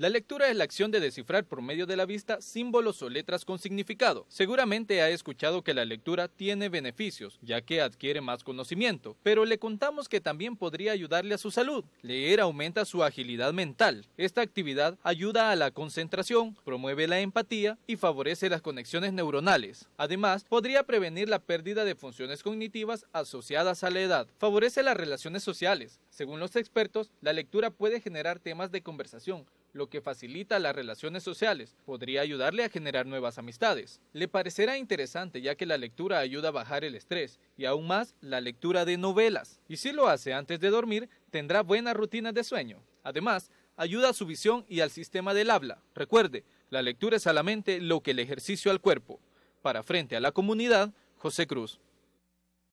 La lectura es la acción de descifrar por medio de la vista símbolos o letras con significado. Seguramente ha escuchado que la lectura tiene beneficios, ya que adquiere más conocimiento, pero le contamos que también podría ayudarle a su salud. Leer aumenta su agilidad mental. Esta actividad ayuda a la concentración, promueve la empatía y favorece las conexiones neuronales. Además, podría prevenir la pérdida de funciones cognitivas asociadas a la edad. Favorece las relaciones sociales. Según los expertos, la lectura puede generar temas de conversación, lo que facilita las relaciones sociales, podría ayudarle a generar nuevas amistades. Le parecerá interesante ya que la lectura ayuda a bajar el estrés y aún más la lectura de novelas. Y si lo hace antes de dormir, tendrá buenas rutinas de sueño. Además, ayuda a su visión y al sistema del habla. Recuerde, la lectura es a la mente lo que el ejercicio al cuerpo. Para frente a la comunidad, José Cruz.